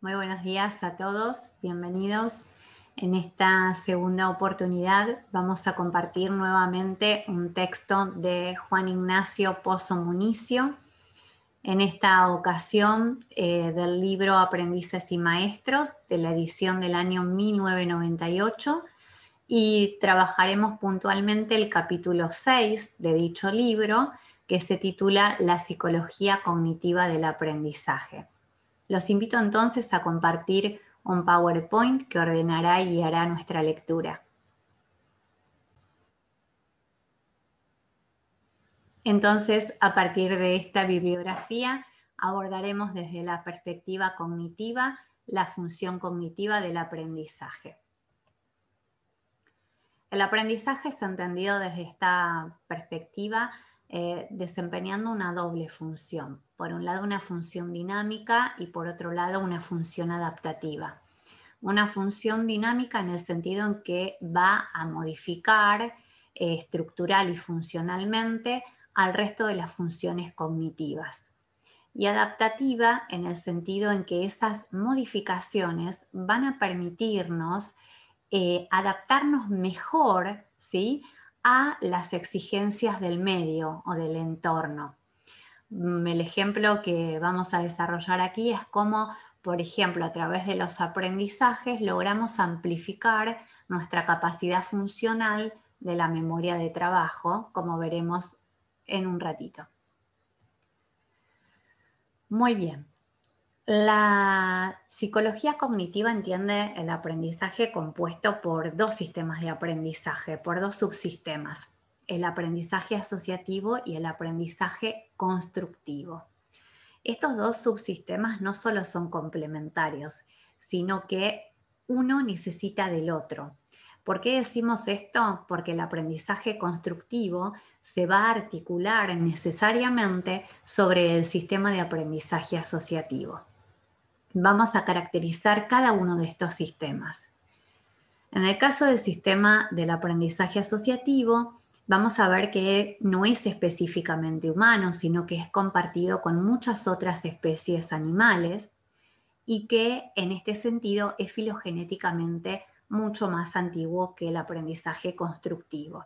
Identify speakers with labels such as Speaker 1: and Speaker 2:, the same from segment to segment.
Speaker 1: Muy buenos días a todos, bienvenidos. En esta segunda oportunidad vamos a compartir nuevamente un texto de Juan Ignacio Pozo Municio, en esta ocasión eh, del libro Aprendices y Maestros de la edición del año 1998 y trabajaremos puntualmente el capítulo 6 de dicho libro que se titula La psicología cognitiva del aprendizaje. Los invito entonces a compartir un PowerPoint que ordenará y guiará nuestra lectura. Entonces, a partir de esta bibliografía, abordaremos desde la perspectiva cognitiva la función cognitiva del aprendizaje. El aprendizaje es entendido desde esta perspectiva eh, desempeñando una doble función por un lado una función dinámica y por otro lado una función adaptativa. Una función dinámica en el sentido en que va a modificar eh, estructural y funcionalmente al resto de las funciones cognitivas. Y adaptativa en el sentido en que esas modificaciones van a permitirnos eh, adaptarnos mejor ¿sí? a las exigencias del medio o del entorno. Mm, el ejemplo que vamos a desarrollar aquí es cómo, por ejemplo, a través de los aprendizajes logramos amplificar nuestra capacidad funcional de la memoria de trabajo, como veremos en un ratito. Muy bien. La psicología cognitiva entiende el aprendizaje compuesto por dos sistemas de aprendizaje, por dos subsistemas el aprendizaje asociativo y el aprendizaje constructivo. Estos dos subsistemas no solo son complementarios, sino que uno necesita del otro. ¿Por qué decimos esto? Porque el aprendizaje constructivo se va a articular necesariamente sobre el sistema de aprendizaje asociativo. Vamos a caracterizar cada uno de estos sistemas. En el caso del sistema del aprendizaje asociativo, vamos a ver que no es específicamente humano, sino que es compartido con muchas otras especies animales y que en este sentido es filogenéticamente mucho más antiguo que el aprendizaje constructivo.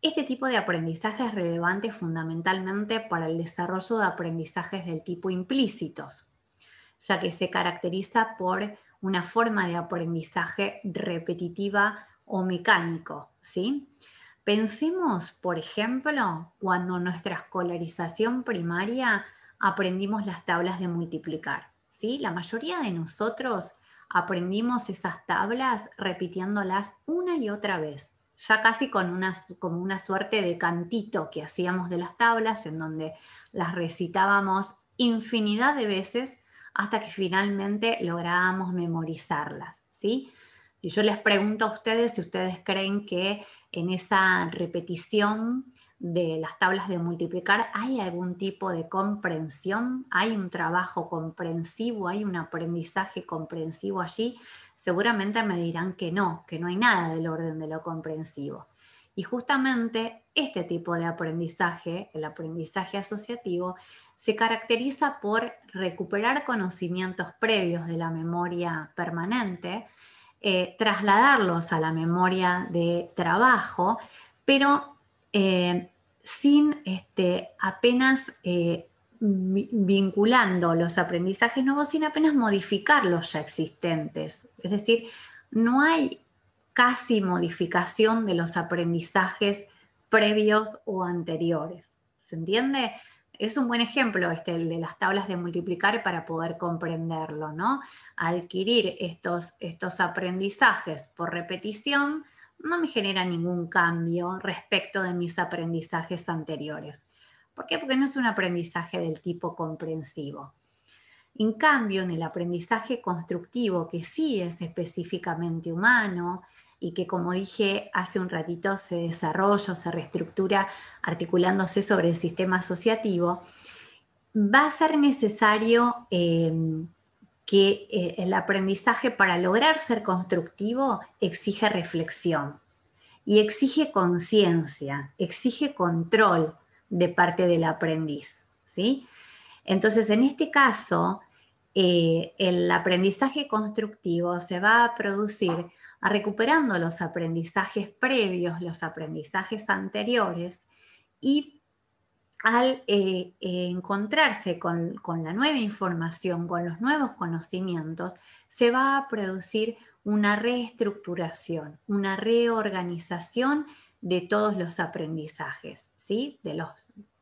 Speaker 1: Este tipo de aprendizaje es relevante fundamentalmente para el desarrollo de aprendizajes del tipo implícitos, ya que se caracteriza por una forma de aprendizaje repetitiva o mecánico, ¿sí? Pensemos, por ejemplo, cuando en nuestra escolarización primaria aprendimos las tablas de multiplicar. ¿sí? La mayoría de nosotros aprendimos esas tablas repitiéndolas una y otra vez, ya casi con una, como una suerte de cantito que hacíamos de las tablas, en donde las recitábamos infinidad de veces hasta que finalmente lográbamos memorizarlas. ¿sí? Y yo les pregunto a ustedes si ustedes creen que en esa repetición de las tablas de multiplicar hay algún tipo de comprensión, hay un trabajo comprensivo, hay un aprendizaje comprensivo allí. Seguramente me dirán que no, que no hay nada del orden de lo comprensivo. Y justamente este tipo de aprendizaje, el aprendizaje asociativo, se caracteriza por recuperar conocimientos previos de la memoria permanente eh, trasladarlos a la memoria de trabajo, pero eh, sin este, apenas eh, vinculando los aprendizajes nuevos, sin apenas modificar los ya existentes. Es decir, no hay casi modificación de los aprendizajes previos o anteriores. ¿Se entiende? es un buen ejemplo este, el de las tablas de multiplicar para poder comprenderlo, ¿no? Adquirir estos, estos aprendizajes por repetición no me genera ningún cambio respecto de mis aprendizajes anteriores. ¿Por qué? Porque no es un aprendizaje del tipo comprensivo. En cambio, en el aprendizaje constructivo, que sí es específicamente humano, y que, como dije hace un ratito, se desarrolla o se reestructura articulándose sobre el sistema asociativo, va a ser necesario eh, que eh, el aprendizaje para lograr ser constructivo exige reflexión y exige conciencia, exige control de parte del aprendiz. ¿sí? Entonces, en este caso, eh, el aprendizaje constructivo se va a producir a recuperando los aprendizajes previos, los aprendizajes anteriores y al eh, encontrarse con, con la nueva información, con los nuevos conocimientos, se va a producir una reestructuración, una reorganización de todos los aprendizajes, ¿sí? de los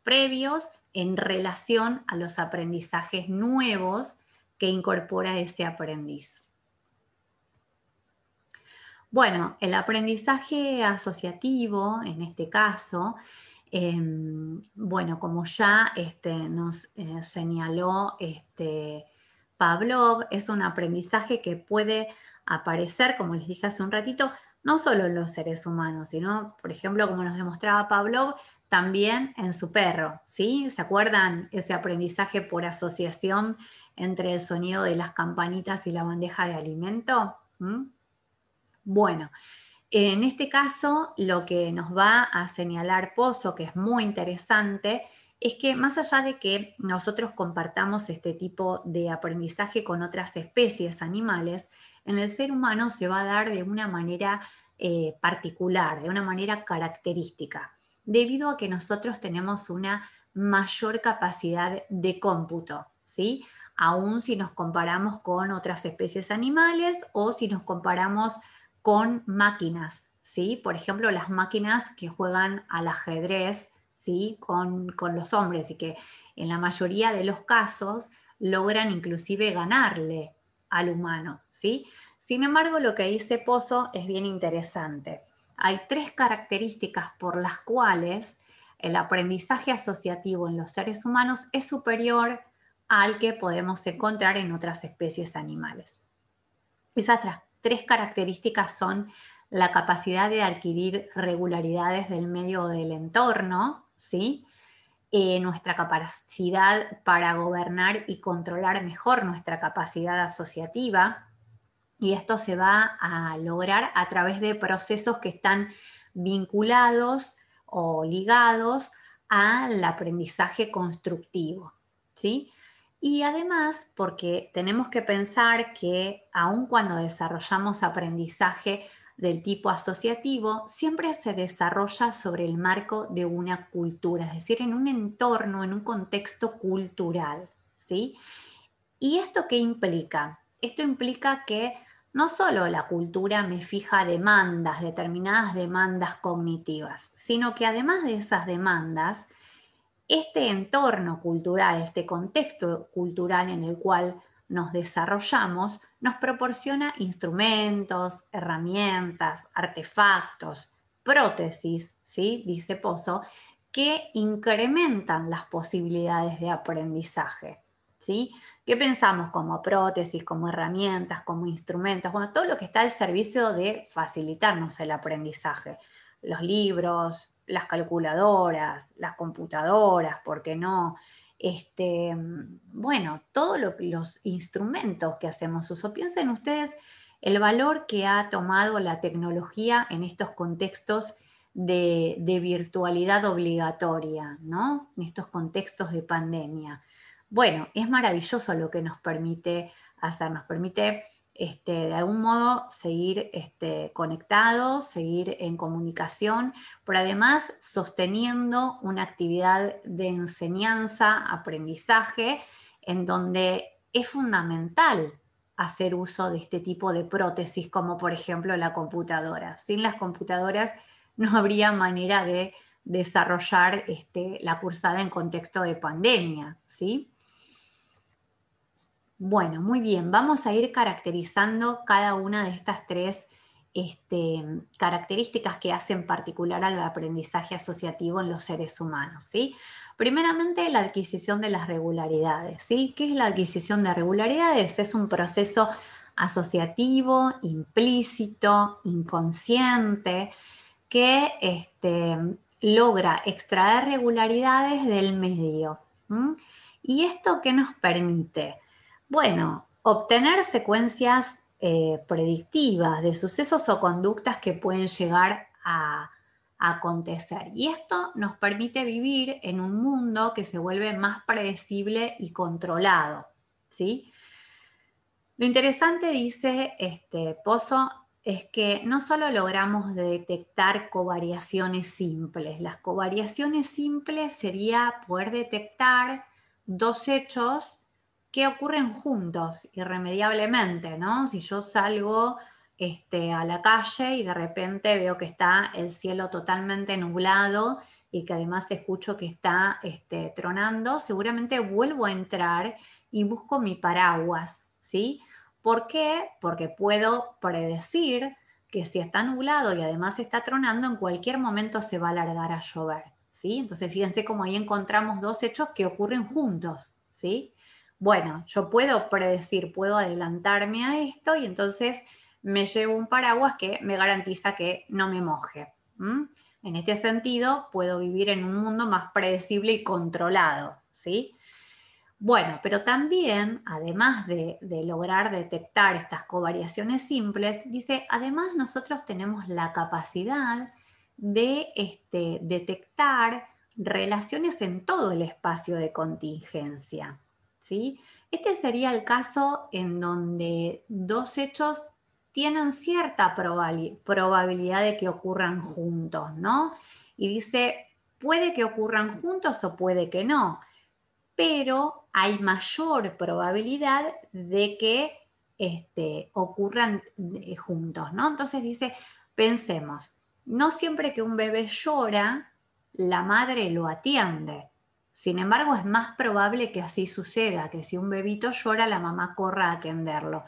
Speaker 1: previos en relación a los aprendizajes nuevos que incorpora este aprendiz. Bueno, el aprendizaje asociativo, en este caso, em, bueno, como ya este, nos eh, señaló este, Pavlov, es un aprendizaje que puede aparecer, como les dije hace un ratito, no solo en los seres humanos, sino, por ejemplo, como nos demostraba Pavlov, también en su perro, ¿sí? ¿Se acuerdan ese aprendizaje por asociación entre el sonido de las campanitas y la bandeja de alimento? ¿Mm? Bueno, en este caso lo que nos va a señalar Pozo, que es muy interesante, es que más allá de que nosotros compartamos este tipo de aprendizaje con otras especies animales, en el ser humano se va a dar de una manera eh, particular, de una manera característica, debido a que nosotros tenemos una mayor capacidad de cómputo, ¿sí? Aún si nos comparamos con otras especies animales o si nos comparamos con máquinas, ¿sí? Por ejemplo, las máquinas que juegan al ajedrez, ¿sí? Con, los hombres y que en la mayoría de los casos logran inclusive ganarle al humano, ¿sí? Sin embargo, lo que dice Pozo es bien interesante. Hay tres características por las cuales el aprendizaje asociativo en los seres humanos es superior al que podemos encontrar en otras especies animales. atrás tres características son la capacidad de adquirir regularidades del medio o del entorno, ¿sí? Eh, nuestra capacidad para gobernar y controlar mejor nuestra capacidad asociativa. Y esto se va a lograr a través de procesos que están vinculados o ligados al aprendizaje constructivo. ¿sí? Y además, porque tenemos que pensar que aun cuando desarrollamos aprendizaje del tipo asociativo, siempre se desarrolla sobre el marco de una cultura, es decir, en un entorno, en un contexto cultural. ¿sí? ¿Y esto qué implica? Esto implica que no solo la cultura me fija demandas, determinadas demandas cognitivas, sino que además de esas demandas, este entorno cultural, este contexto cultural en el cual nos desarrollamos, nos proporciona instrumentos, herramientas, artefactos, prótesis, ¿sí? dice Pozo, que incrementan las posibilidades de aprendizaje. ¿sí? ¿Qué pensamos como prótesis, como herramientas, como instrumentos? Bueno, todo lo que está al servicio de facilitarnos el aprendizaje. Los libros, las calculadoras, las computadoras, ¿por qué no? Este, bueno, todos los instrumentos que hacemos uso. Piensen ustedes el valor que ha tomado la tecnología en estos contextos de, de, virtualidad obligatoria, ¿no? En estos contextos de pandemia. Bueno, es maravilloso lo que nos permite hacer, nos permite este, de algún modo seguir este, conectados, seguir en comunicación, pero además sosteniendo una actividad de enseñanza, aprendizaje, en donde es fundamental hacer uso de este tipo de prótesis, como por ejemplo la computadora. Sin las computadoras no habría manera de desarrollar este, la cursada en contexto de pandemia, ¿sí? Bueno, muy bien, vamos a ir caracterizando cada una de estas tres este, características que hacen particular al aprendizaje asociativo en los seres humanos. ¿sí? Primeramente, la adquisición de las regularidades. ¿sí? ¿Qué es la adquisición de regularidades? Es un proceso asociativo, implícito, inconsciente, que este, logra extraer regularidades del medio. ¿Y esto qué nos permite? Bueno, obtener secuencias eh, predictivas de sucesos o conductas que pueden llegar a, acontecer. Y esto nos permite vivir en un mundo que se vuelve más predecible y controlado. Lo interesante, dice este, Pozo, es que no solo logramos detectar covariaciones simples, las covariaciones simples sería poder detectar dos hechos que ocurren juntos irremediablemente, ¿no? Si yo salgo este, a la calle y de repente veo que está el cielo totalmente nublado y que además escucho que está este, tronando, seguramente vuelvo a entrar y busco mi paraguas, ¿sí? ¿Por qué? Porque puedo predecir que si está nublado y además está tronando, en cualquier momento se va a alargar a llover, ¿sí? Entonces fíjense cómo ahí encontramos dos hechos que ocurren juntos, ¿sí? bueno, yo puedo predecir, puedo adelantarme a esto y entonces me llevo un paraguas que me garantiza que no me moje. En este sentido, puedo vivir en un mundo más predecible y controlado, ¿sí? Bueno, pero también, además de, lograr detectar estas covariaciones simples, dice, además nosotros tenemos la capacidad de este, detectar relaciones en todo el espacio de contingencia. Este sería el caso en donde dos hechos tienen cierta probabilidad de que ocurran juntos, ¿no? Y dice, puede que ocurran juntos o puede que no, pero hay mayor probabilidad de que este, ocurran eh, juntos, ¿no? Entonces dice, pensemos, no siempre que un bebé llora, la madre lo atiende. Sin embargo, es más probable que así suceda, que si un bebito llora, la mamá corra a atenderlo.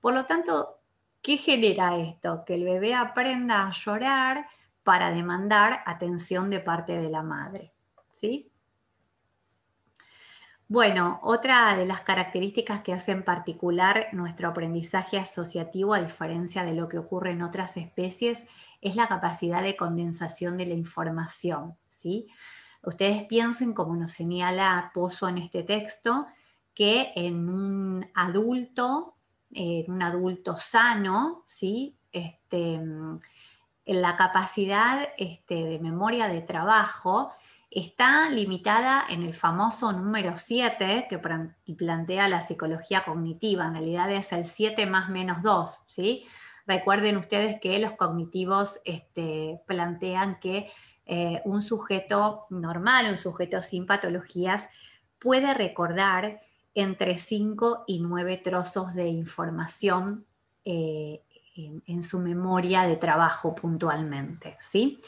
Speaker 1: Por lo tanto, ¿qué genera esto? Que el bebé aprenda a llorar para demandar atención de parte de la madre. ¿Sí? Bueno, otra de las características que hacen particular nuestro aprendizaje asociativo, a diferencia de lo que ocurre en otras especies, es la capacidad de condensación de la información. ¿sí? Ustedes piensen, como nos señala Pozo en este texto, que en un adulto, en un adulto sano, ¿sí? Este, mm, la capacidad este, de memoria de trabajo está limitada en el famoso número 7 que plantea la psicología cognitiva. En realidad es el 7 más menos 2. ¿sí? Recuerden ustedes que los cognitivos este, plantean que eh, un sujeto normal, un sujeto sin patologías, puede recordar entre 5 y 9 trozos de información eh, en, su memoria de trabajo puntualmente. ¿sí?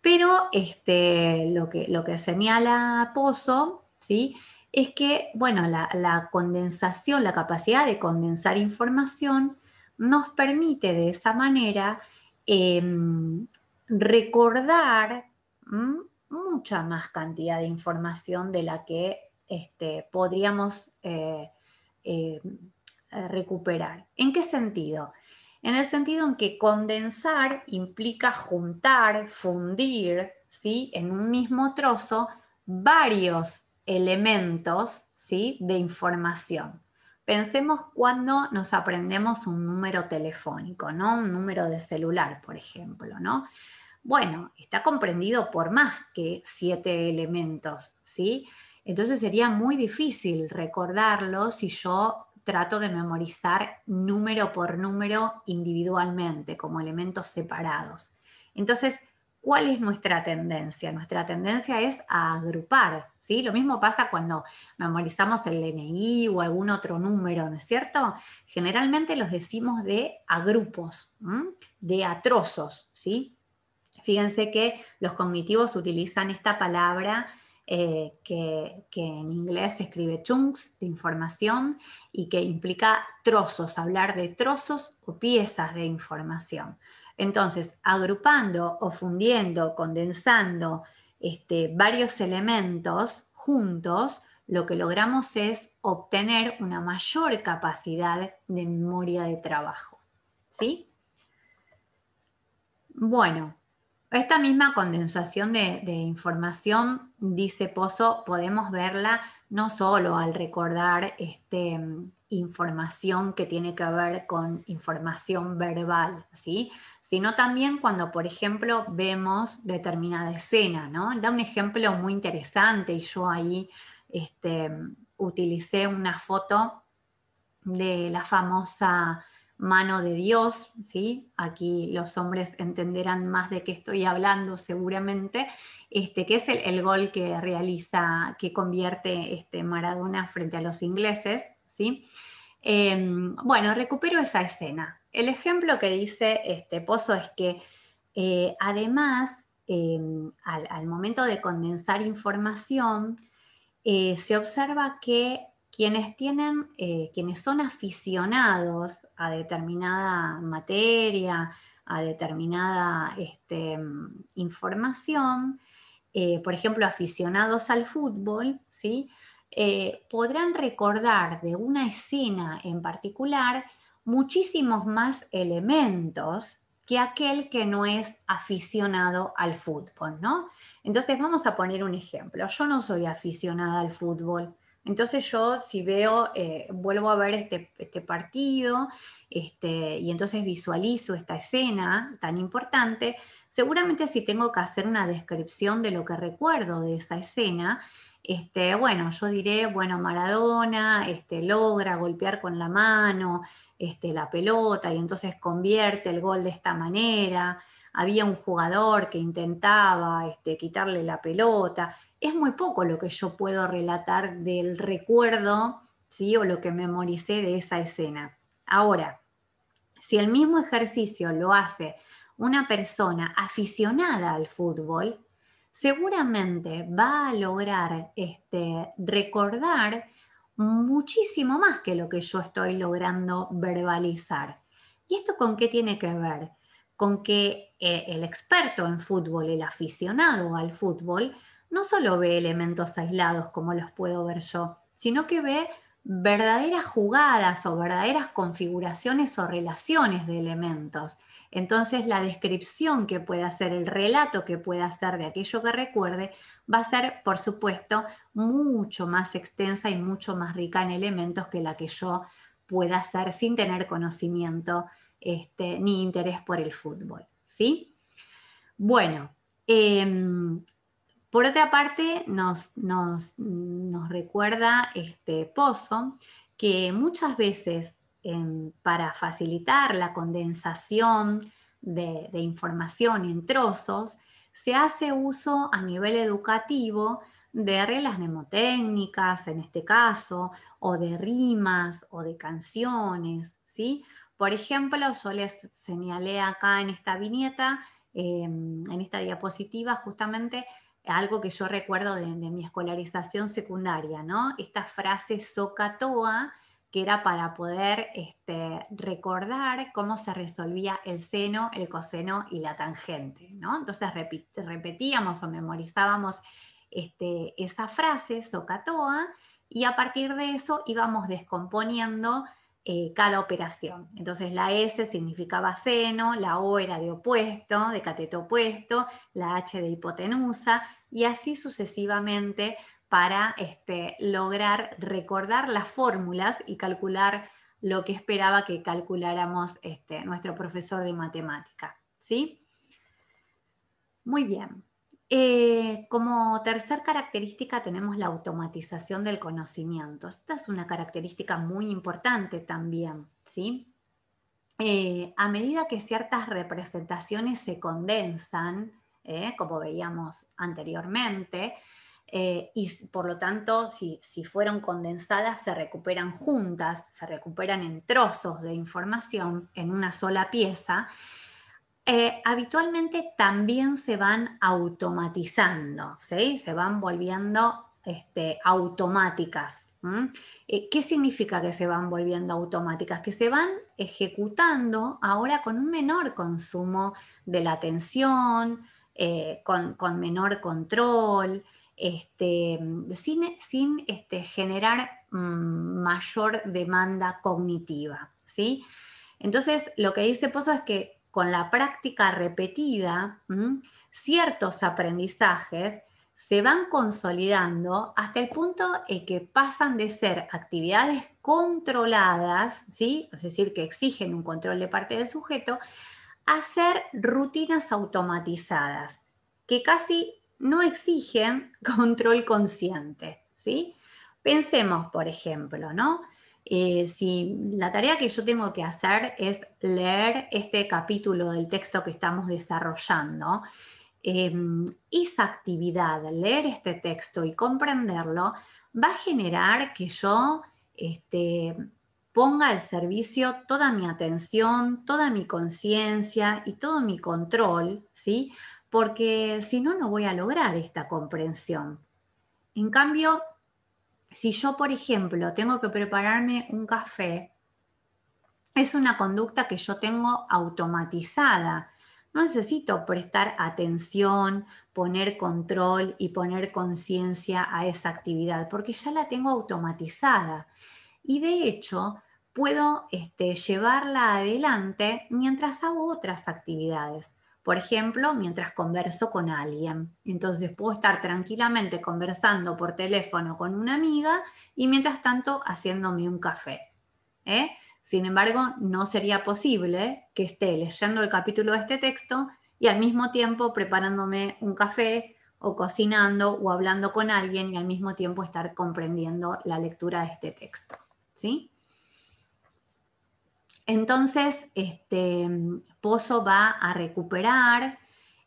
Speaker 1: Pero este, lo, que, lo que señala Pozo ¿sí? es que bueno, la, condensación, la capacidad de condensar información nos permite de esa manera em, recordar mucha más cantidad de información de la que este, podríamos eh, eh, recuperar. ¿En qué sentido? En el sentido en que condensar implica juntar, fundir, ¿sí? en un mismo trozo varios elementos ¿sí? de información. Pensemos cuando nos aprendemos un número telefónico, ¿no? Un número de celular, por ejemplo, ¿no? Bueno, está comprendido por más que siete elementos, ¿sí? Entonces sería muy difícil recordarlo si yo trato de memorizar número por número individualmente, como elementos separados. Entonces, ¿cuál es nuestra tendencia? Nuestra tendencia es a agrupar, ¿sí? Lo mismo pasa cuando memorizamos el DNI o algún otro número, ¿no es cierto? Generalmente los decimos de agrupos, de atrozos, ¿sí? Fíjense que los cognitivos utilizan esta palabra eh, que, en inglés se escribe chunks de información y que implica trozos, hablar de trozos o piezas de información. Entonces, agrupando o fundiendo, condensando este, varios elementos juntos, lo que logramos es obtener una mayor capacidad de memoria de trabajo. ¿Sí? Bueno, esta misma condensación de, información, dice Pozo, podemos verla no solo al recordar este, información que tiene que ver con información verbal, ¿sí? sino también cuando, por ejemplo, vemos determinada escena. ¿no? Da un ejemplo muy interesante y yo ahí este, utilicé una foto de la famosa mano de Dios, ¿sí? aquí los hombres entenderán más de qué estoy hablando seguramente, este, que es el, gol que realiza, que convierte este, Maradona frente a los ingleses. ¿sí? Em, bueno, recupero esa escena. El ejemplo que dice este Pozo es que eh, además, em, al, momento de condensar información, eh, se observa que quienes tienen, eh, quienes son aficionados a determinada materia, a determinada este, información, eh, por ejemplo, aficionados al fútbol, ¿sí? Eh, podrán recordar de una escena en particular muchísimos más elementos que aquel que no es aficionado al fútbol, ¿no? Entonces vamos a poner un ejemplo. Yo no soy aficionada al fútbol, entonces yo si veo, eh, vuelvo a ver este, este partido este, y entonces visualizo esta escena tan importante, seguramente si tengo que hacer una descripción de lo que recuerdo de esa escena, este, bueno, yo diré, bueno, Maradona este, logra golpear con la mano este, la pelota y entonces convierte el gol de esta manera, había un jugador que intentaba quitarle la pelota, es muy poco lo que yo puedo relatar del recuerdo ¿sí? o lo que memoricé de esa escena. Ahora, si el mismo ejercicio lo hace una persona aficionada al fútbol, seguramente va a lograr este, recordar muchísimo más que lo que yo estoy logrando verbalizar. ¿Y esto con qué tiene que ver? Con que eh, el experto en fútbol, el aficionado al fútbol, no solo ve elementos aislados como los puedo ver yo, sino que ve verdaderas jugadas o verdaderas configuraciones o relaciones de elementos. Entonces la descripción que pueda hacer, el relato que pueda hacer de aquello que recuerde, va a ser, por supuesto, mucho más extensa y mucho más rica en elementos que la que yo pueda hacer sin tener conocimiento este, ni interés por el fútbol. ¿sí? Bueno, em, por otra parte, nos, recuerda este pozo que muchas veces em, para facilitar la condensación de, información en trozos, se hace uso a nivel educativo de reglas mnemotécnicas, en este caso, o de rimas o de canciones, ¿sí? Por ejemplo, yo les señalé acá en esta viñeta, em, en esta diapositiva, justamente algo que yo recuerdo de, mi escolarización secundaria, ¿no? Esta frase socatoa, que era para poder este, recordar cómo se resolvía el seno, el coseno y la tangente. ¿no? Entonces repetíamos o memorizábamos este, esa frase, socatoa, y a partir de eso íbamos descomponiendo eh, cada operación. Entonces la S significaba seno, la O era de opuesto, de cateto opuesto, la H de hipotenusa y así sucesivamente para este, lograr recordar las fórmulas y calcular lo que esperaba que calculáramos este, nuestro profesor de matemática. ¿sí? Muy bien. Eh, como tercer característica tenemos la automatización del conocimiento. Esta es una característica muy importante también, eh, a medida que ciertas representaciones se condensan, ¿eh? como veíamos anteriormente, y por lo tanto, si, si fueron condensadas, se recuperan juntas, se recuperan en trozos de información en una sola pieza, eh, habitualmente también se van automatizando, se van volviendo este, automáticas. Eh, ¿Qué significa que se van volviendo automáticas? Que se van ejecutando ahora con un menor consumo de la atención, eh, con, menor control, este, sin, este, generar mm, mayor demanda cognitiva. ¿sí? Entonces, lo que dice Pozo es que con la práctica repetida, ciertos aprendizajes se van consolidando hasta el punto en que pasan de ser actividades controladas, ¿sí? es decir, que exigen un control de parte del sujeto, a ser rutinas automatizadas, que casi no exigen control consciente. ¿sí? Pensemos, por ejemplo, ¿no? Eh, si la tarea que yo tengo que hacer es leer este capítulo del texto que estamos desarrollando, em, esa actividad, leer este texto y comprenderlo, va a generar que yo este, ponga al servicio toda mi atención, toda mi conciencia y todo mi control, ¿sí? Porque si no, no voy a lograr esta comprensión. En cambio, si yo, por ejemplo, tengo que prepararme un café, es una conducta que yo tengo automatizada. No necesito prestar atención, poner control y poner conciencia a esa actividad, porque ya la tengo automatizada. Y de hecho, puedo este, llevarla adelante mientras hago otras actividades por ejemplo, mientras converso con alguien. Entonces puedo estar tranquilamente conversando por teléfono con una amiga y mientras tanto haciéndome un café. ¿eh? Sin embargo, no sería posible que esté leyendo el capítulo de este texto y al mismo tiempo preparándome un café o cocinando o hablando con alguien y al mismo tiempo estar comprendiendo la lectura de este texto. ¿Sí? Entonces, este, Pozo va a recuperar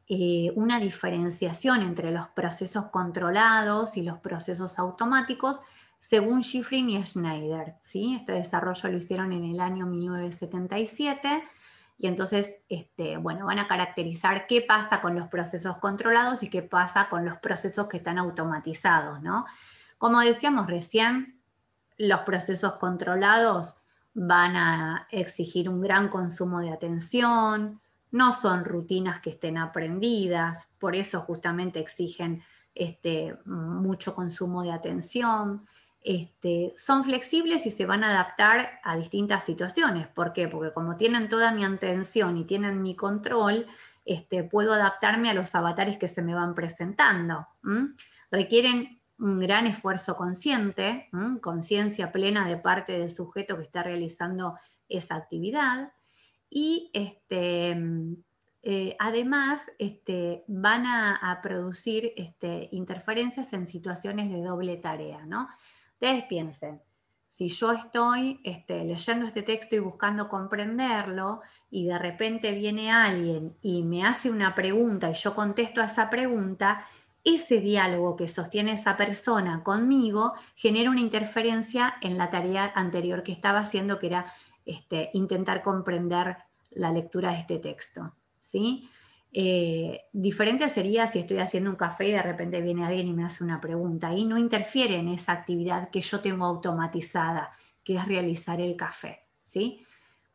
Speaker 1: eh, una diferenciación entre los procesos controlados y los procesos automáticos según Schifrin y Schneider. ¿sí? Este desarrollo lo hicieron en el año 1977 y entonces este, bueno, van a caracterizar qué pasa con los procesos controlados y qué pasa con los procesos que están automatizados. ¿no? Como decíamos recién, los procesos controlados van a exigir un gran consumo de atención, no son rutinas que estén aprendidas, por eso justamente exigen este, mucho consumo de atención. Este, son flexibles y se van a adaptar a distintas situaciones. ¿Por qué? Porque como tienen toda mi atención y tienen mi control, este, puedo adaptarme a los avatares que se me van presentando. Requieren un gran esfuerzo consciente, conciencia plena de parte del sujeto que está realizando esa actividad. Y este, mm, eh, además este, van a, producir este, interferencias en situaciones de doble tarea. ¿no? Ustedes piensen, si yo estoy este, leyendo este texto y buscando comprenderlo y de repente viene alguien y me hace una pregunta y yo contesto a esa pregunta, ese diálogo que sostiene esa persona conmigo genera una interferencia en la tarea anterior que estaba haciendo, que era este, intentar comprender la lectura de este texto. ¿sí? Eh, diferente sería si estoy haciendo un café y de repente viene alguien y me hace una pregunta. y no interfiere en esa actividad que yo tengo automatizada, que es realizar el café. ¿sí?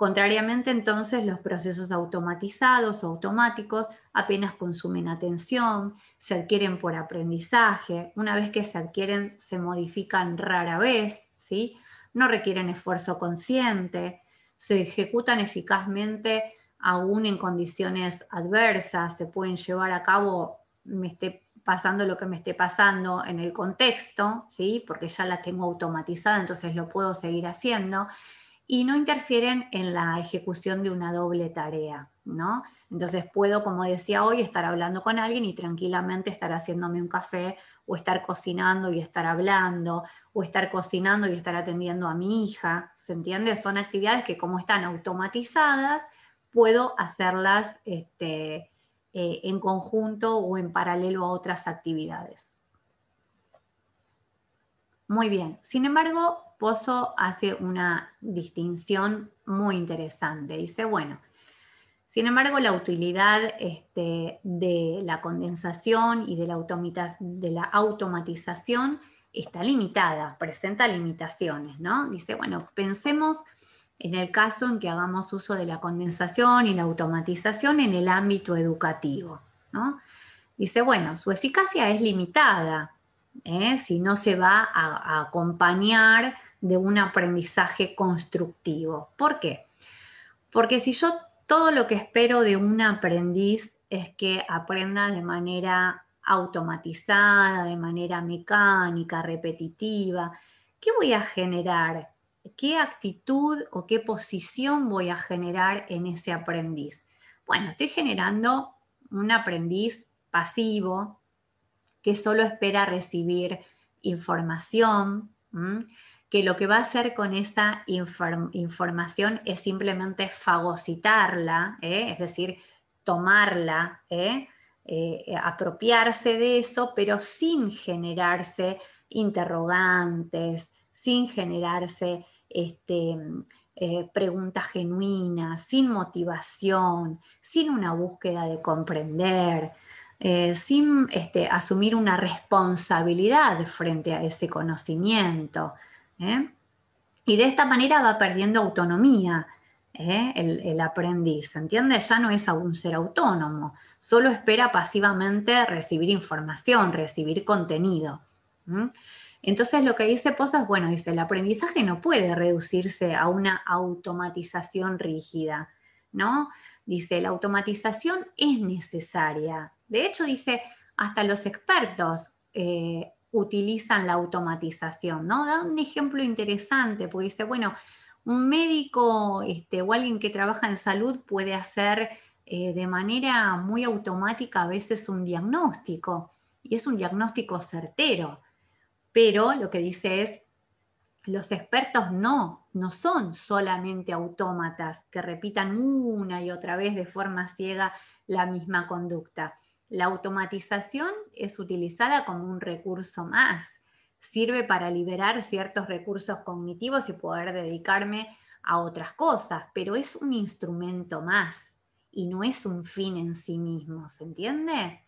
Speaker 1: Contrariamente entonces, los procesos automatizados o automáticos apenas consumen atención, se adquieren por aprendizaje, una vez que se adquieren se modifican rara vez, ¿sí? no requieren esfuerzo consciente, se ejecutan eficazmente aún en condiciones adversas, se pueden llevar a cabo, me esté pasando lo que me esté pasando en el contexto, ¿sí? porque ya la tengo automatizada, entonces lo puedo seguir haciendo y no interfieren en la ejecución de una doble tarea, ¿no? Entonces puedo, como decía hoy, estar hablando con alguien y tranquilamente estar haciéndome un café o estar cocinando y estar hablando o estar cocinando y estar atendiendo a mi hija, ¿se entiende? Son actividades que como están automatizadas, puedo hacerlas este, eh, en conjunto o en paralelo a otras actividades. Muy bien, sin embargo, Pozo hace una distinción muy interesante. Dice, bueno, sin embargo, la utilidad este, de la condensación y de la, automatización está limitada, presenta limitaciones, ¿no? Dice, bueno, pensemos en el caso en que hagamos uso de la condensación y la automatización en el ámbito educativo, ¿no? Dice, bueno, su eficacia es limitada ¿eh? si no se va a acompañar de un aprendizaje constructivo. ¿Por qué? Porque si yo todo lo que espero de un aprendiz es que aprenda de manera automatizada, de manera mecánica, repetitiva, ¿qué voy a generar? ¿Qué actitud o qué posición voy a generar en ese aprendiz? Bueno, estoy generando un aprendiz pasivo que solo espera recibir información que lo que va a hacer con esa información es simplemente fagocitarla, ¿eh? es decir, tomarla, ¿eh? Eh, apropiarse de eso, pero sin generarse interrogantes, sin generarse este, preguntas genuinas, sin motivación, sin una búsqueda de comprender. sin este, asumir una responsabilidad frente a ese conocimiento. ¿eh? Y de esta manera va perdiendo autonomía ¿eh? el, aprendiz, ¿entiendes? Ya no es un ser autónomo, solo espera pasivamente recibir información, recibir contenido. Entonces lo que dice Pozo es, bueno, dice, el aprendizaje no puede reducirse a una automatización rígida, ¿no? Dice, la automatización es necesaria. De hecho, dice, hasta los expertos eh, utilizan la automatización, ¿no? Da un ejemplo interesante, porque dice, bueno, un médico este, o alguien que trabaja en salud puede hacer eh, de manera muy automática a veces un diagnóstico, y es un diagnóstico certero, pero lo que dice es, los expertos no, no son solamente autómatas que repitan una y otra vez de forma ciega la misma conducta la automatización es utilizada como un recurso más. Sirve para liberar ciertos recursos cognitivos y poder dedicarme a otras cosas, pero es un instrumento más y no es un fin en sí mismo, ¿se entiende?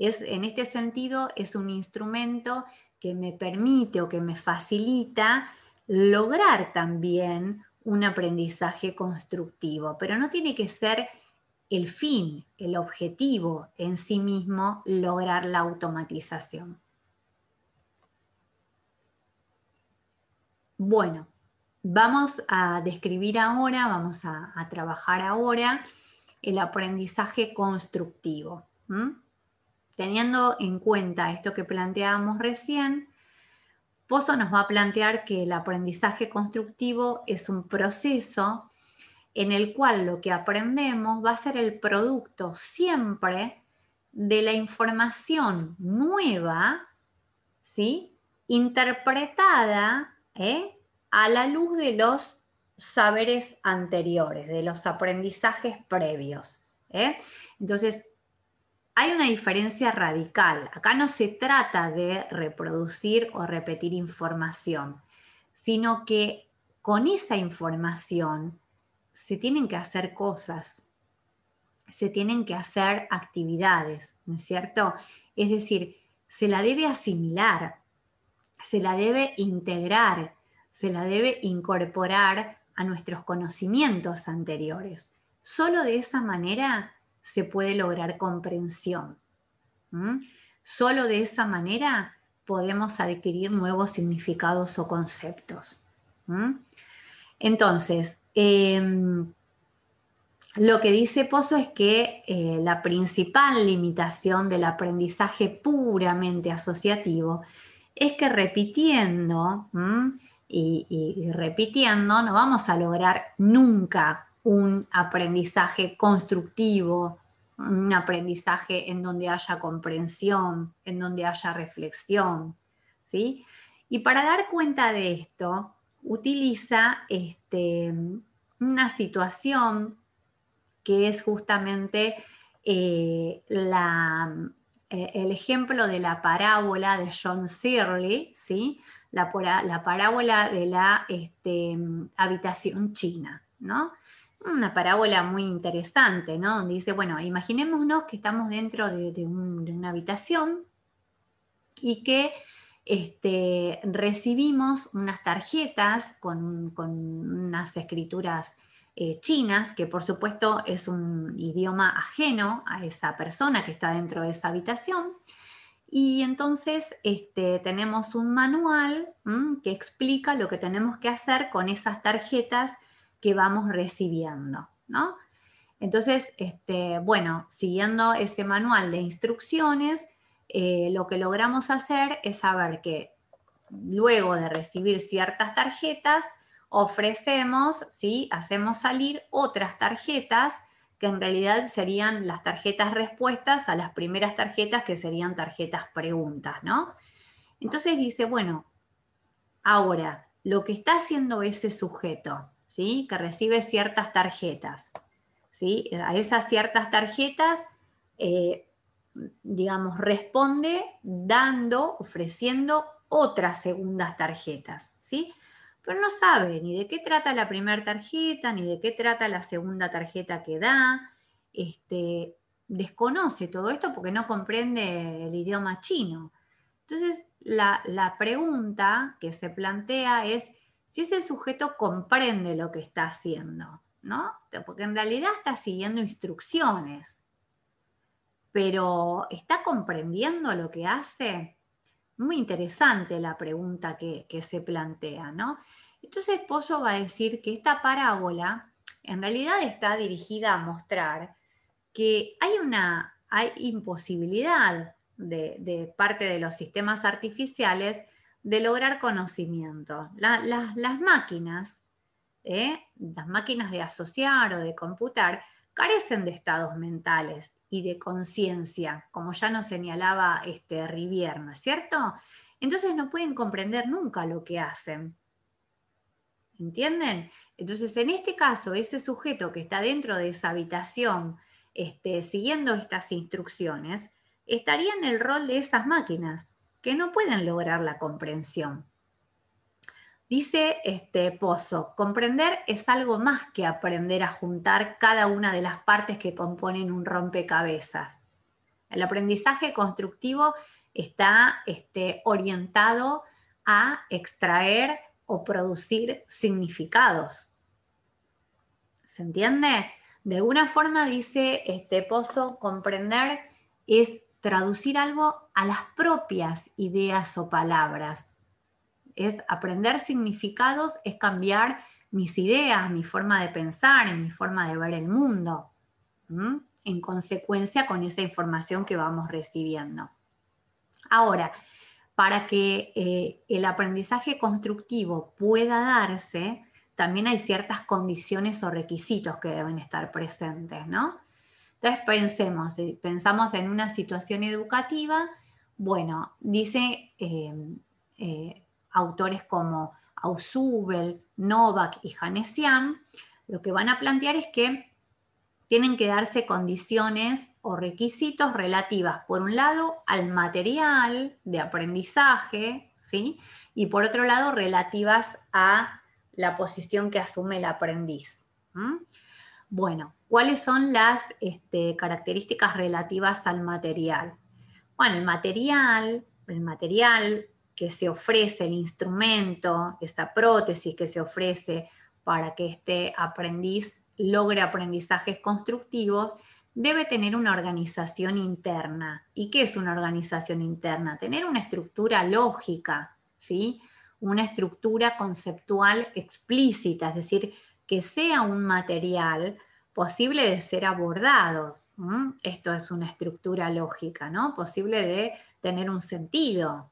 Speaker 1: Es, en este sentido, es un instrumento que me permite o que me facilita lograr también un aprendizaje constructivo, pero no tiene que ser el fin, el objetivo en sí mismo, lograr la automatización. Bueno, vamos a describir ahora, vamos a, trabajar ahora el aprendizaje constructivo. Teniendo en cuenta esto que planteábamos recién, Pozo nos va a plantear que el aprendizaje constructivo es un proceso en el cual lo que aprendemos va a ser el producto siempre de la información nueva, ¿sí? interpretada ¿eh? a la luz de los saberes anteriores, de los aprendizajes previos. ¿eh? Entonces, hay una diferencia radical. Acá no se trata de reproducir o repetir información, sino que con esa información se tienen que hacer cosas, se tienen que hacer actividades, ¿no es cierto? Es decir, se la debe asimilar, se la debe integrar, se la debe incorporar a nuestros conocimientos anteriores. Solo de esa manera se puede lograr comprensión. Solo de esa manera podemos adquirir nuevos significados o conceptos. Entonces, Em, lo que dice Pozo es que eh, la principal limitación del aprendizaje puramente asociativo es que repitiendo y, y repitiendo no vamos a lograr nunca un aprendizaje constructivo, un aprendizaje en donde haya comprensión, en donde haya reflexión. ¿sí? Y para dar cuenta de esto, utiliza este, una situación que es justamente eh, la, eh, el ejemplo de la parábola de John Searle, ¿sí? la, parábola de la este, habitación china. ¿no? Una parábola muy interesante, ¿no? donde dice, bueno, imaginémonos que estamos dentro de una habitación y que este, recibimos unas tarjetas con, unas escrituras eh, chinas, que por supuesto es un idioma ajeno a esa persona que está dentro de esa habitación. Y entonces este, tenemos un manual que explica lo que tenemos que hacer con esas tarjetas que vamos recibiendo, Entonces, este, bueno, siguiendo ese manual de instrucciones, eh, lo que logramos hacer es saber que luego de recibir ciertas tarjetas, ofrecemos, ¿sí? hacemos salir otras tarjetas que en realidad serían las tarjetas respuestas a las primeras tarjetas que serían tarjetas preguntas, ¿no? Entonces dice, bueno, ahora lo que está haciendo ese sujeto, ¿sí? Que recibe ciertas tarjetas, ¿sí? A esas ciertas tarjetas eh, digamos, responde dando, ofreciendo otras segundas tarjetas, ¿sí? Pero no sabe ni de qué trata la primera tarjeta, ni de qué trata la segunda tarjeta que da, este, desconoce todo esto porque no comprende el idioma chino. Entonces, la, la pregunta que se plantea es si ese sujeto comprende lo que está haciendo, ¿no? Porque en realidad está siguiendo instrucciones, pero ¿está comprendiendo lo que hace? Muy interesante la pregunta que, se plantea, Entonces Pozo va a decir que esta parábola en realidad está dirigida a mostrar que hay una imposibilidad de, parte de los sistemas artificiales de lograr conocimiento. las máquinas, ¿eh? las máquinas de asociar o de computar, carecen de estados mentales y de conciencia, como ya nos señalaba este es cierto? Entonces no pueden comprender nunca lo que hacen. ¿Entienden? Entonces, en este caso, ese sujeto que está dentro de esa habitación, este, siguiendo estas instrucciones, estaría en el rol de esas máquinas que no pueden lograr la comprensión. Dice este Pozo, comprender es algo más que aprender a juntar cada una de las partes que componen un rompecabezas. El aprendizaje constructivo está este, orientado a extraer o producir significados. ¿Se entiende? De alguna forma dice este Pozo, comprender es traducir algo a las propias ideas o palabras es aprender significados, es cambiar mis ideas, mi forma de pensar, mi forma de ver el mundo, en consecuencia con esa información que vamos recibiendo. Ahora, para que eh, el aprendizaje constructivo pueda darse, también hay ciertas condiciones o requisitos que deben estar presentes, ¿no? Entonces pensemos, pensamos en una situación educativa, bueno, dice eh, eh, autores como Ausubel, Novak y Hanesian, lo que van a plantear es que tienen que darse condiciones o requisitos relativas, por un lado, al material de aprendizaje, ¿sí? y por otro lado, relativas a la posición que asume el aprendiz. Bueno, ¿cuáles son las este, características relativas al material? Bueno, el material, el material que se ofrece, el instrumento, esta prótesis que se ofrece para que este aprendiz logre aprendizajes constructivos, debe tener una organización interna. ¿Y qué es una organización interna? Tener una estructura lógica, ¿sí? una estructura conceptual explícita, es decir, que sea un material posible de ser abordado. Esto es una estructura lógica, ¿no? Posible de tener un sentido,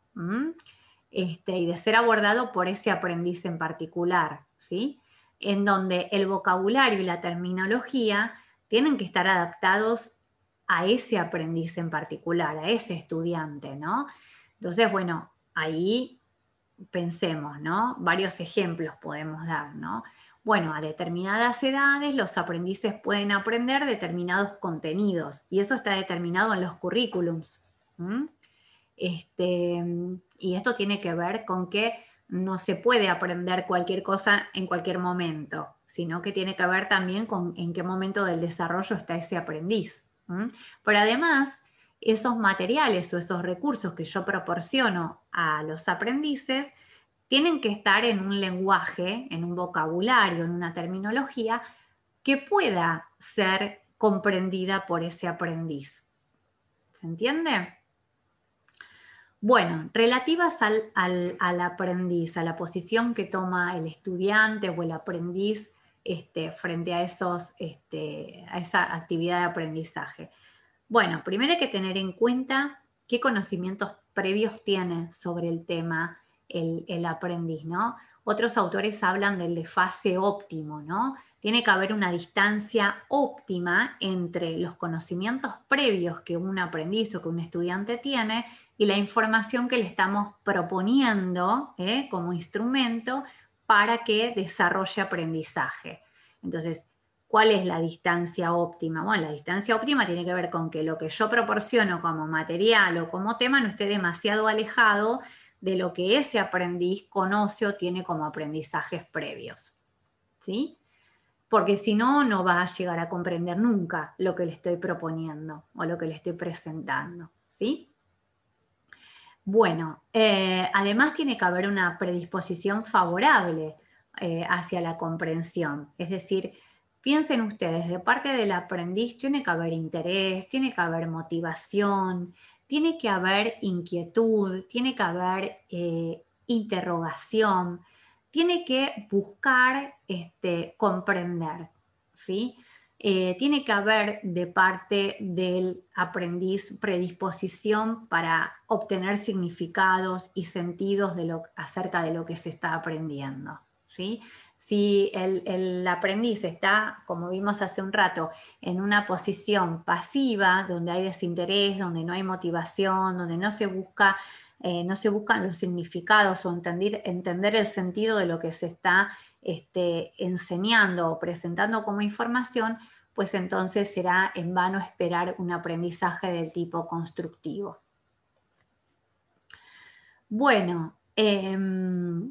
Speaker 1: este, y de ser abordado por ese aprendiz en particular, ¿sí? en donde el vocabulario y la terminología tienen que estar adaptados a ese aprendiz en particular, a ese estudiante, ¿no? Entonces, bueno, ahí pensemos, ¿no? Varios ejemplos podemos dar, ¿no? Bueno, a determinadas edades los aprendices pueden aprender determinados contenidos y eso está determinado en los currículums. Este, mm, y esto tiene que ver con que no se puede aprender cualquier cosa en cualquier momento, sino que tiene que ver también con en qué momento del desarrollo está ese aprendiz. Pero además, esos materiales o esos recursos que yo proporciono a los aprendices tienen que estar en un lenguaje, en un vocabulario, en una terminología que pueda ser comprendida por ese aprendiz. ¿Se entiende? Bueno, relativas al, aprendiz, a la posición que toma el estudiante o el aprendiz este, frente a, esos, este, a esa actividad de aprendizaje. Bueno, primero hay que tener en cuenta qué conocimientos previos tiene sobre el tema el, el aprendiz, ¿no? Otros autores hablan del fase óptimo, ¿no? Tiene que haber una distancia óptima entre los conocimientos previos que un aprendiz o que un estudiante tiene y la información que le estamos proponiendo ¿eh? como instrumento para que desarrolle aprendizaje. Entonces, ¿cuál es la distancia óptima? Bueno, la distancia óptima tiene que ver con que lo que yo proporciono como material o como tema no esté demasiado alejado de lo que ese aprendiz conoce o tiene como aprendizajes previos. ¿Sí? Porque si no, no va a llegar a comprender nunca lo que le estoy proponiendo o lo que le estoy presentando. ¿Sí? Bueno, eh, además tiene que haber una predisposición favorable eh, hacia la comprensión. Es decir, piensen ustedes, de parte del aprendiz tiene que haber interés, tiene que haber motivación, tiene que haber inquietud, tiene que haber eh, interrogación, tiene que buscar este, comprender. ¿sí? Eh, tiene que haber de parte del aprendiz predisposición para obtener significados y sentidos de lo, acerca de lo que se está aprendiendo. ¿sí? Si el, aprendiz está, como vimos hace un rato, en una posición pasiva, donde hay desinterés, donde no hay motivación, donde no se busca... Eh, no se buscan los significados o entender, el sentido de lo que se está este, enseñando o presentando como información, pues entonces será en vano esperar un aprendizaje del tipo constructivo. Bueno, em,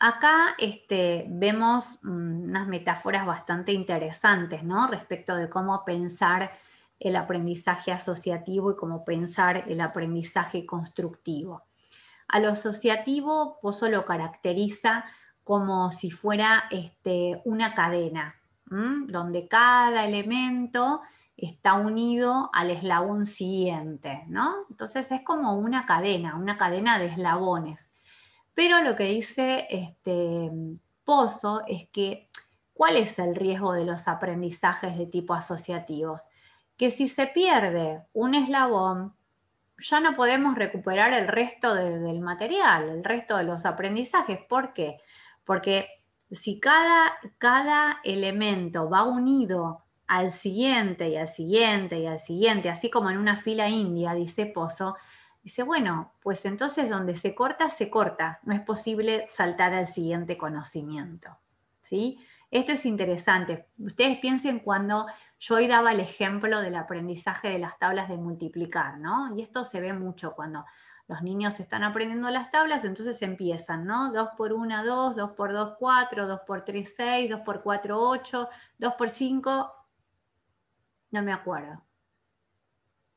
Speaker 1: acá este, vemos mm, unas metáforas bastante interesantes ¿no? respecto de cómo pensar el aprendizaje asociativo y cómo pensar el aprendizaje constructivo. A lo asociativo, Pozo lo caracteriza como si fuera este, una cadena, donde cada elemento está unido al eslabón siguiente, ¿no? Entonces es como una cadena, una cadena de eslabones. Pero lo que dice este, Pozo es que, ¿cuál es el riesgo de los aprendizajes de tipo asociativos? Que si se pierde un eslabón, ya no podemos recuperar el resto del material, el resto de los aprendizajes. ¿Por qué? Porque si cada, elemento va unido al siguiente y al siguiente y al siguiente, así como en una fila india, dice Pozo, dice, bueno, pues entonces donde se corta, se corta, no es posible saltar al siguiente conocimiento. Esto es interesante. Ustedes piensen cuando yo hoy daba el ejemplo del aprendizaje de las tablas de multiplicar, ¿no? Y esto se ve mucho cuando los niños están aprendiendo las tablas, entonces empiezan, ¿no? 2 por 1, 2, 2 por 2, 4, 2 por 3, 6, 2 por 4, 8, 2 por 5, no me acuerdo.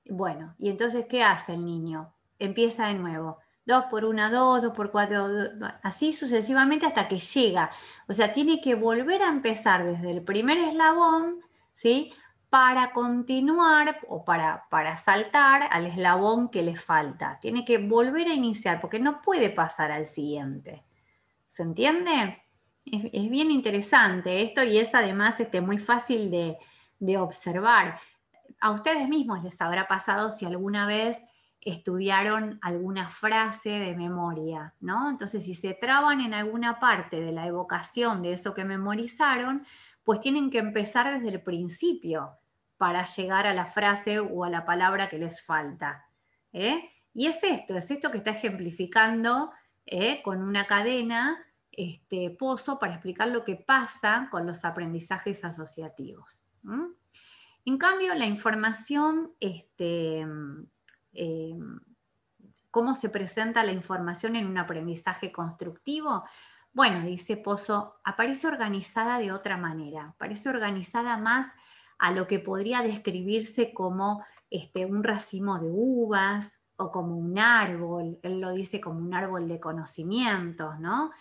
Speaker 1: Bueno, y entonces, ¿qué hace el niño? Empieza de nuevo. 2 por 1, 2, 2 por 4, así sucesivamente hasta que llega. O sea, tiene que volver a empezar desde el primer eslabón, ¿sí? para continuar o para, para saltar al eslabón que le falta. Tiene que volver a iniciar porque no puede pasar al siguiente. ¿Se entiende? Es, bien interesante esto y es además este, muy fácil de, de observar. A ustedes mismos les habrá pasado si alguna vez estudiaron alguna frase de memoria, ¿no? Entonces, si se traban en alguna parte de la evocación de eso que memorizaron, pues tienen que empezar desde el principio para llegar a la frase o a la palabra que les falta. ¿eh? Y es esto, es esto que está ejemplificando ¿eh? con una cadena este pozo para explicar lo que pasa con los aprendizajes asociativos. En cambio, la información, este, em, cómo se presenta la información en un aprendizaje constructivo, bueno, dice Pozo, aparece organizada de otra manera, aparece organizada más a lo que podría describirse como este, un racimo de uvas o como un árbol, él lo dice como un árbol de conocimientos, ¿no?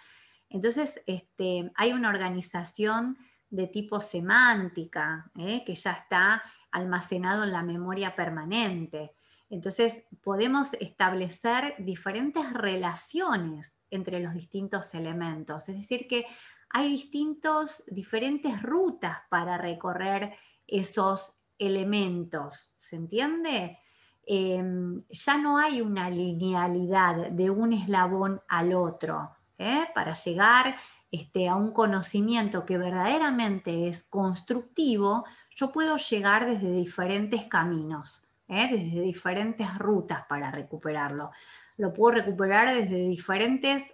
Speaker 1: Entonces, este, hay una organización de tipo semántica ¿eh? que ya está almacenado en la memoria permanente. Entonces, podemos establecer diferentes relaciones entre los distintos elementos, es decir, que hay distintos, diferentes rutas para recorrer esos elementos, ¿se entiende? Em, ya no hay una linealidad de un eslabón al otro ¿eh? para llegar este, a un conocimiento que verdaderamente es constructivo, yo puedo llegar desde diferentes caminos, ¿eh? desde diferentes rutas para recuperarlo. Lo puedo recuperar desde diferentes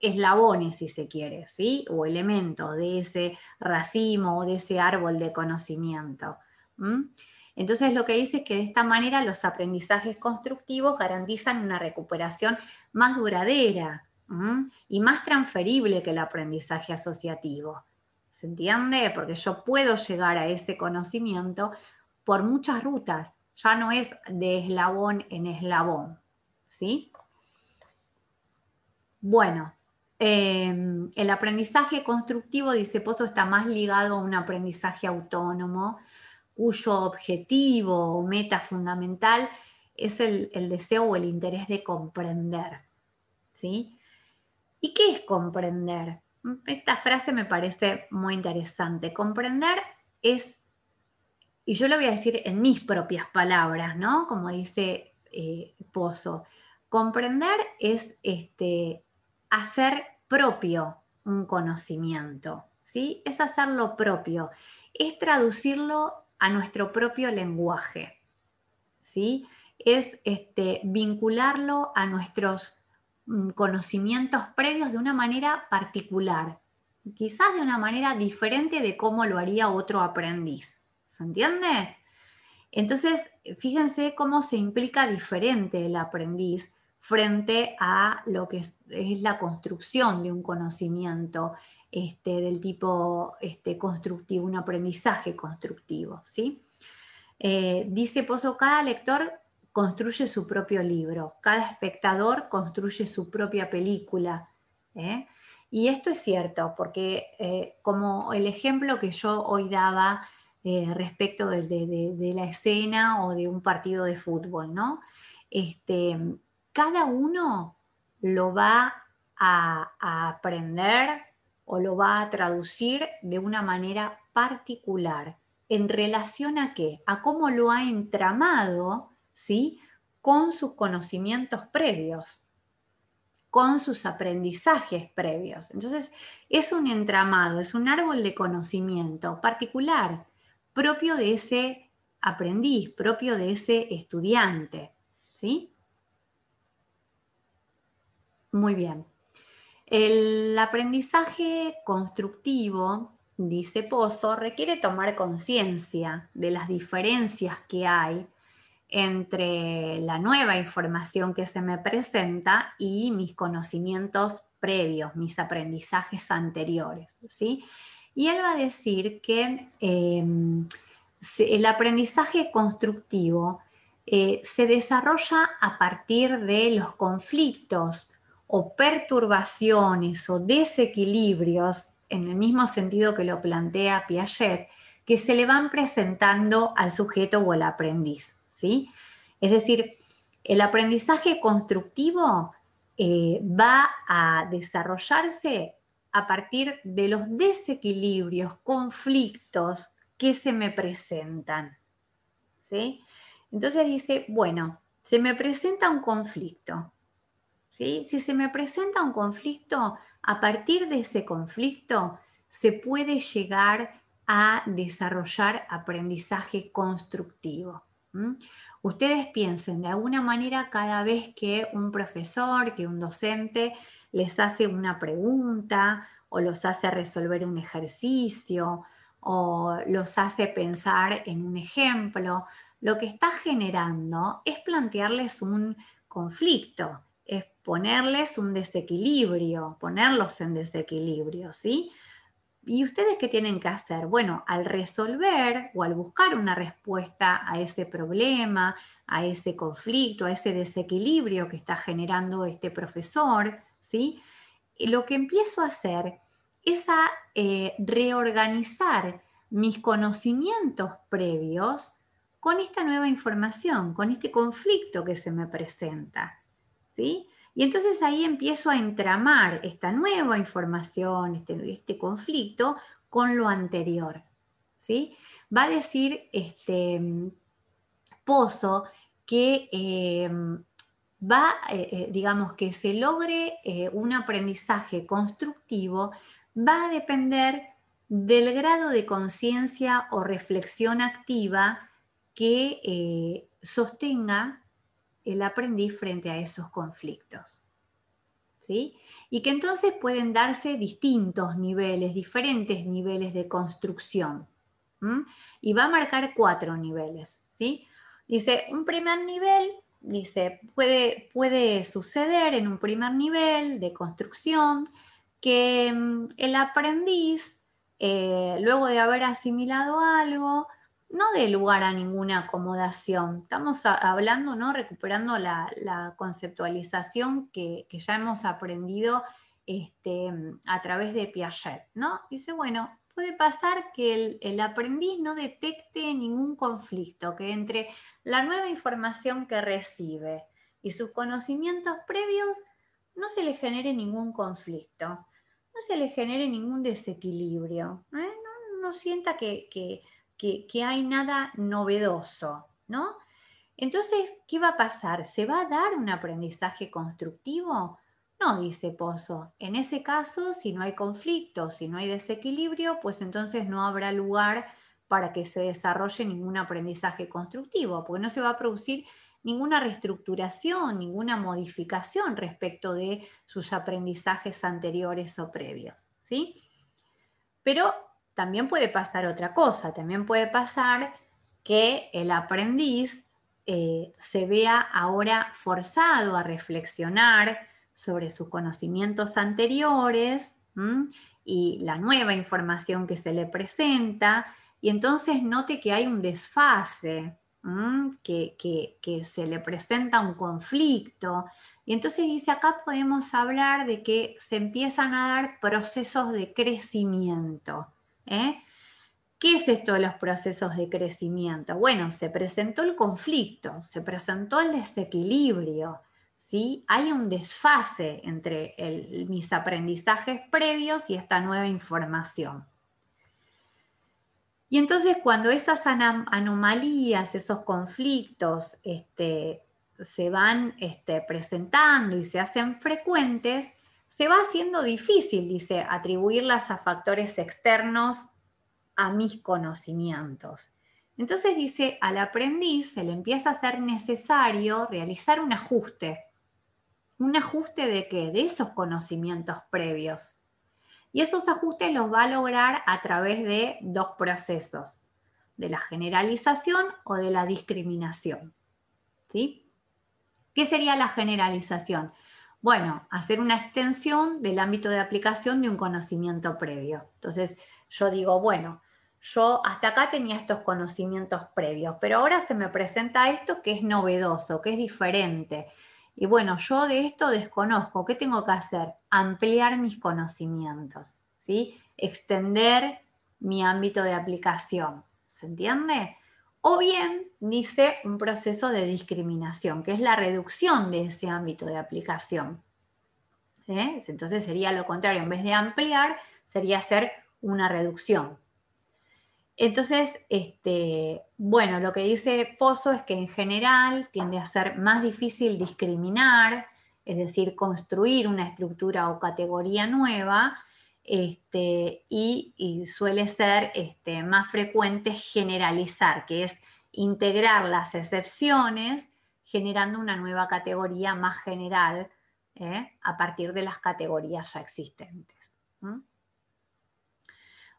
Speaker 1: eslabones, si se quiere, ¿sí? o elementos de ese racimo o de ese árbol de conocimiento. Entonces lo que dice es que de esta manera los aprendizajes constructivos garantizan una recuperación más duradera y más transferible que el aprendizaje asociativo. ¿Se entiende? Porque yo puedo llegar a ese conocimiento por muchas rutas, ya no es de eslabón en eslabón. ¿Sí? Bueno, Em, el aprendizaje constructivo, dice este Pozo, está más ligado a un aprendizaje autónomo, cuyo objetivo o meta fundamental es el, deseo o el interés de comprender. ¿sí? ¿Y qué es comprender? Esta frase me parece muy interesante. Comprender es, y yo lo voy a decir en mis propias palabras, ¿no? Como dice eh, Pozo, comprender es este, hacer propio un conocimiento, ¿sí? Es hacerlo propio, es traducirlo a nuestro propio lenguaje, ¿sí? Es este, vincularlo a nuestros mm, conocimientos previos de una manera particular, quizás de una manera diferente de cómo lo haría otro aprendiz. ¿Se entiende? Entonces, fíjense cómo se implica diferente el aprendiz frente a lo que es, la construcción de un conocimiento este, del tipo este, constructivo, un aprendizaje constructivo. ¿sí? Eh, dice Pozo, cada lector construye su propio libro, cada espectador construye su propia película. ¿eh? Y esto es cierto, porque eh, como el ejemplo que yo hoy daba respecto de, la escena o de un partido de fútbol, ¿no? Este, cada uno lo va a, aprender o lo va a traducir de una manera particular. ¿En relación a qué? A cómo lo ha entramado, ¿sí? Con sus conocimientos previos, con sus aprendizajes previos. Entonces, es un entramado, es un árbol de conocimiento particular, propio de ese aprendiz, propio de ese estudiante, ¿sí? Muy bien. El aprendizaje constructivo, dice Pozo, requiere tomar conciencia de las diferencias que hay entre la nueva información que se me presenta y mis conocimientos previos, mis aprendizajes anteriores. ¿sí? Y él va a decir que em, el aprendizaje constructivo eh, se desarrolla a partir de los conflictos o perturbaciones o desequilibrios, en el mismo sentido que lo plantea Piaget, que se le van presentando al sujeto o al aprendiz. ¿sí? Es decir, el aprendizaje constructivo eh, va a desarrollarse a partir de los desequilibrios, conflictos que se me presentan. ¿sí? Entonces dice, bueno, se me presenta un conflicto. Si se me presenta un conflicto, a partir de ese conflicto se puede llegar a desarrollar aprendizaje constructivo. Ustedes piensen, de alguna manera, cada vez que un profesor, que un docente les hace una pregunta o los hace resolver un ejercicio o los hace pensar en un ejemplo, lo que está generando es plantearles un conflicto, es ponerles un desequilibrio, ponerlos en desequilibrio, ¿sí? ¿Y ustedes qué tienen que hacer? Bueno, al resolver o al buscar una respuesta a ese problema, a ese conflicto, a ese desequilibrio que está generando este profesor, ¿sí? Lo que empiezo a hacer es a eh, reorganizar mis conocimientos previos con esta nueva información, con este conflicto que se me presenta. Y entonces ahí empiezo a entramar esta nueva información, este, este, conflicto, con lo anterior, ¿sí? Va a decir este, Pozo que em, va, eh, eh, digamos, que se logre eh, un aprendizaje constructivo, va a depender del grado de conciencia o reflexión activa que sostenga el aprendiz frente a esos conflictos. ¿Sí? Y que entonces pueden darse distintos niveles, diferentes niveles de construcción. Y va a marcar cuatro niveles. ¿sí? Dice, un primer nivel, dice, puede, puede suceder en un primer nivel de construcción que mm, el aprendiz, eh, luego de haber asimilado algo, no dé lugar a ninguna acomodación. Estamos hablando, ¿no? recuperando la, conceptualización que, ya hemos aprendido este, a través de Piaget. ¿no? Dice, bueno, puede pasar que el, aprendiz no detecte ningún conflicto, que entre la nueva información que recibe y sus conocimientos previos no se le genere ningún conflicto, no se le genere ningún desequilibrio, ¿eh? no, sienta que que, hay nada novedoso, ¿no? Entonces, ¿qué va a pasar? ¿Se va a dar un aprendizaje constructivo? No, dice Pozo. En ese caso, si no hay conflicto, si no hay desequilibrio, pues entonces no habrá lugar para que se desarrolle ningún aprendizaje constructivo, porque no se va a producir ninguna reestructuración, ninguna modificación respecto de sus aprendizajes anteriores o previos. ¿sí? Pero también puede pasar otra cosa, también puede pasar que el aprendiz eh, se vea ahora forzado a reflexionar sobre sus conocimientos anteriores y la nueva información que se le presenta, y entonces note que hay un desfase, que, se le presenta un conflicto. Y entonces dice, acá podemos hablar de que se empiezan a dar procesos de crecimiento. ¿eh? ¿Qué es esto de los procesos de crecimiento? Bueno, se presentó el conflicto, se presentó el desequilibrio, ¿sí? Hay un desfase entre mis aprendizajes previos y esta nueva información. Y entonces cuando esas anomalías, esos conflictos este, se van este, presentando y se hacen frecuentes, se va haciendo difícil, dice, atribuirlas a factores externos a mis conocimientos. Entonces dice, al aprendiz se le empieza a ser necesario realizar un ajuste. ¿Un ajuste de qué? De esos conocimientos previos. Y esos ajustes los va a lograr a través de dos procesos, de la generalización o de la discriminación. ¿Sí? ¿Qué sería la generalización? Bueno, hacer una extensión del ámbito de aplicación de un conocimiento previo. Entonces, yo digo, bueno, yo hasta acá tenía estos conocimientos previos, pero ahora se me presenta esto que es novedoso, que es diferente. Y bueno, yo de esto desconozco, ¿qué tengo que hacer? Ampliar mis conocimientos, ¿sí? Extender mi ámbito de aplicación, ¿se entiende? o bien dice un proceso de discriminación, que es la reducción de ese ámbito de aplicación. ¿eh? Entonces sería lo contrario, en vez de ampliar, sería hacer una reducción. Entonces, este, bueno, lo que dice Pozo es que en general tiende a ser más difícil discriminar, es decir, construir una estructura o categoría nueva, este, y, suele ser este, más frecuente generalizar, que es integrar las excepciones generando una nueva categoría más general ¿eh? a partir de las categorías ya existentes.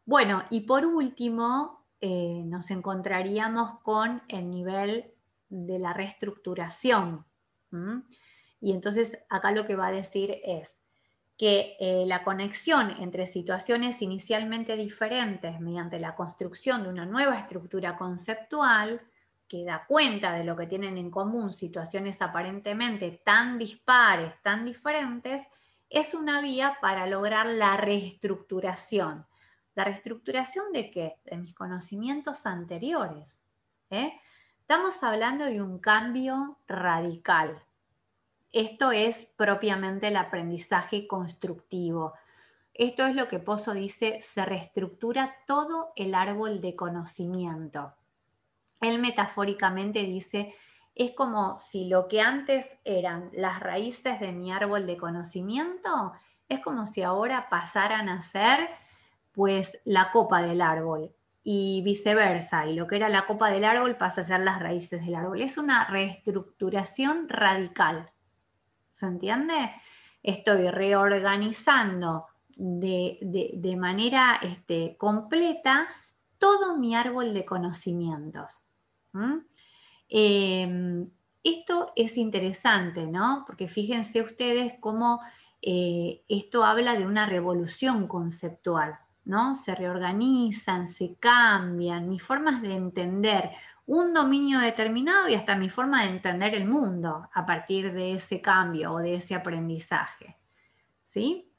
Speaker 1: Bueno, y por último, eh, nos encontraríamos con el nivel de la reestructuración. Y entonces acá lo que va a decir es, que eh, la conexión entre situaciones inicialmente diferentes mediante la construcción de una nueva estructura conceptual que da cuenta de lo que tienen en común situaciones aparentemente tan dispares, tan diferentes, es una vía para lograr la reestructuración. ¿La reestructuración de qué? De mis conocimientos anteriores. ¿eh? Estamos hablando de un cambio radical. Esto es propiamente el aprendizaje constructivo. Esto es lo que Pozo dice, se reestructura todo el árbol de conocimiento. Él metafóricamente dice, es como si lo que antes eran las raíces de mi árbol de conocimiento, es como si ahora pasaran a ser pues la copa del árbol y viceversa, y lo que era la copa del árbol pasa a ser las raíces del árbol. Es una reestructuración radical ¿Se entiende? Estoy reorganizando de, manera este, completa todo mi árbol de conocimientos. Em, esto es interesante, ¿no? Porque fíjense ustedes cómo eh, esto habla de una revolución conceptual, ¿no? Se reorganizan, se cambian, mis formas de entender, un dominio determinado y hasta mi forma de entender el mundo a partir de ese cambio o de ese aprendizaje. ¿Sí?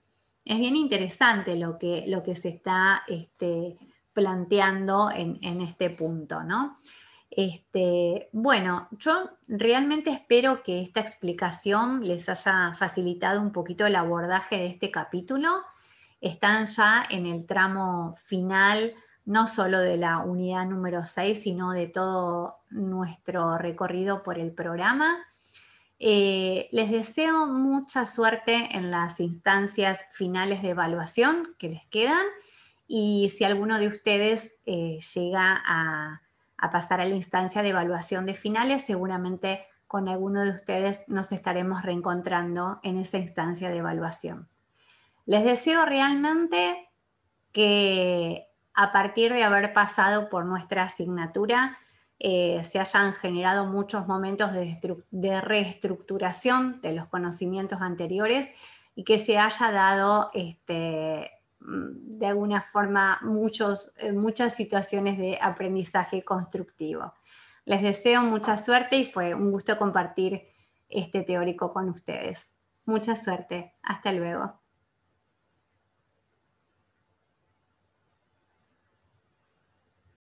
Speaker 1: Es bien interesante lo que, lo que se está este, planteando en, este punto, este, bueno, yo realmente espero que esta explicación les haya facilitado un poquito el abordaje de este capítulo. Están ya en el tramo final no solo de la unidad número 6, sino de todo nuestro recorrido por el programa. Eh, les deseo mucha suerte en las instancias finales de evaluación que les quedan y si alguno de ustedes eh, llega a, a pasar a la instancia de evaluación de finales, seguramente con alguno de ustedes nos estaremos reencontrando en esa instancia de evaluación. Les deseo realmente que a partir de haber pasado por nuestra asignatura, eh, se hayan generado muchos momentos de, reestructuración de los conocimientos anteriores y que se haya dado este, mm, de alguna forma muchos, eh, muchas situaciones de aprendizaje constructivo. Les deseo mucha suerte y fue un gusto compartir este teórico con ustedes. Mucha suerte. Hasta luego.